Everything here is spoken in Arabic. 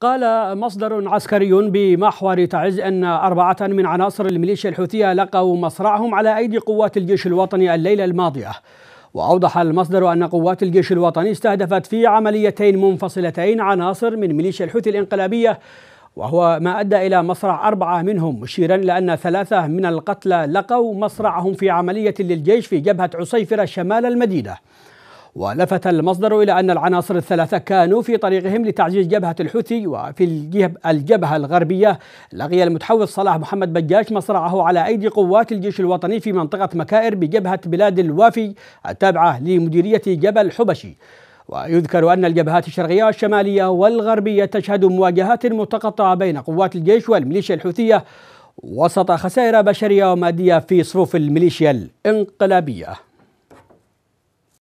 قال مصدر عسكري بمحور تعز أن أربعة من عناصر الميليشيا الحوثية لقوا مصرعهم على أيدي قوات الجيش الوطني الليلة الماضية وأوضح المصدر أن قوات الجيش الوطني استهدفت في عمليتين منفصلتين عناصر من ميليشيا الحوثي الإنقلابية وهو ما أدى إلى مصرع أربعة منهم مشيرا لأن ثلاثة من القتلى لقوا مصرعهم في عملية للجيش في جبهة عصيفرة شمال المدينة ولفت المصدر إلى أن العناصر الثلاثة كانوا في طريقهم لتعزيز جبهة الحوثي وفي الجبهة الغربية لغي المتحوط صلاح محمد بجاش مصرعه على أيدي قوات الجيش الوطني في منطقة مكائر بجبهة بلاد الوافي التابعة لمديرية جبل حبشي ويذكر أن الجبهات الشرقية والشمالية والغربية تشهد مواجهات متقطعة بين قوات الجيش والميليشيا الحوثية وسط خسائر بشرية ومادية في صفوف الميليشيا الانقلابية